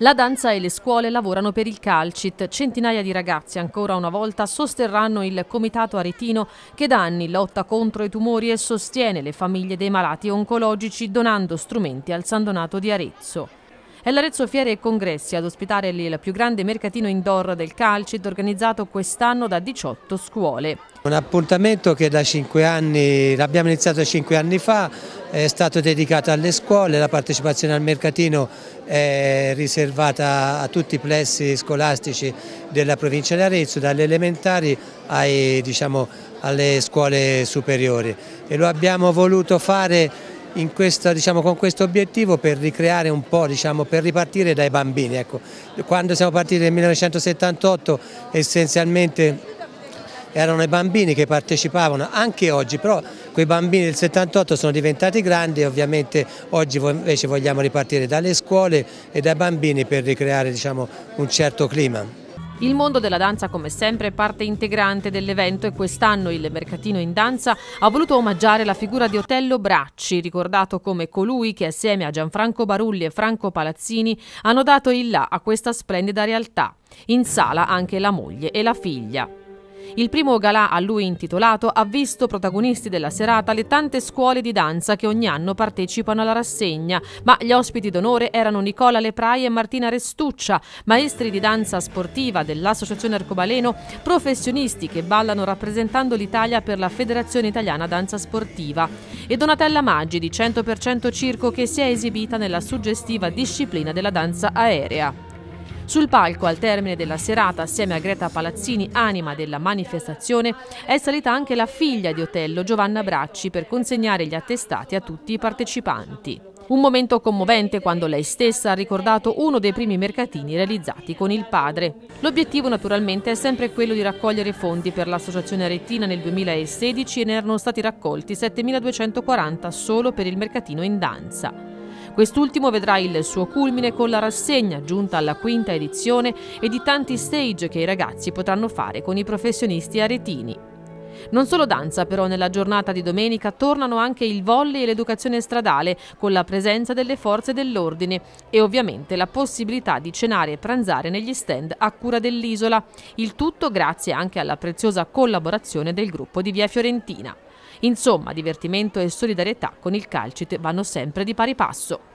La danza e le scuole lavorano per il calcit. Centinaia di ragazzi ancora una volta sosterranno il comitato aretino che da anni lotta contro i tumori e sostiene le famiglie dei malati oncologici donando strumenti al San Donato di Arezzo. È l'Arezzo Fiere e Congressi ad ospitare il più grande mercatino indoor del calcio organizzato quest'anno da 18 scuole. Un appuntamento che da 5 anni, l'abbiamo iniziato 5 anni fa, è stato dedicato alle scuole, la partecipazione al mercatino è riservata a tutti i plessi scolastici della provincia di Arezzo, dalle elementari ai, diciamo, alle scuole superiori e lo abbiamo voluto fare questa, diciamo, con questo obiettivo per ricreare un po', diciamo, per ripartire dai bambini. Ecco, quando siamo partiti nel 1978 essenzialmente erano i bambini che partecipavano anche oggi, però quei bambini del 78 sono diventati grandi e ovviamente oggi invece vogliamo ripartire dalle scuole e dai bambini per ricreare diciamo, un certo clima. Il mondo della danza, come sempre, è parte integrante dell'evento e quest'anno il Mercatino in Danza ha voluto omaggiare la figura di Otello Bracci, ricordato come colui che assieme a Gianfranco Barulli e Franco Palazzini hanno dato il là a questa splendida realtà. In sala anche la moglie e la figlia. Il primo galà a lui intitolato ha visto protagonisti della serata le tante scuole di danza che ogni anno partecipano alla rassegna, ma gli ospiti d'onore erano Nicola Leprai e Martina Restuccia, maestri di danza sportiva dell'Associazione Arcobaleno, professionisti che ballano rappresentando l'Italia per la Federazione Italiana Danza Sportiva, e Donatella Maggi di 100% Circo che si è esibita nella suggestiva disciplina della danza aerea. Sul palco, al termine della serata, assieme a Greta Palazzini, anima della manifestazione, è salita anche la figlia di Otello, Giovanna Bracci, per consegnare gli attestati a tutti i partecipanti. Un momento commovente quando lei stessa ha ricordato uno dei primi mercatini realizzati con il padre. L'obiettivo naturalmente è sempre quello di raccogliere fondi per l'associazione Arettina nel 2016 e ne erano stati raccolti 7.240 solo per il mercatino in danza. Quest'ultimo vedrà il suo culmine con la rassegna, giunta alla quinta edizione, e di tanti stage che i ragazzi potranno fare con i professionisti aretini. Non solo danza, però, nella giornata di domenica tornano anche il volley e l'educazione stradale, con la presenza delle forze dell'ordine e ovviamente la possibilità di cenare e pranzare negli stand a cura dell'isola. Il tutto grazie anche alla preziosa collaborazione del gruppo di Via Fiorentina. Insomma, divertimento e solidarietà con il calcite vanno sempre di pari passo.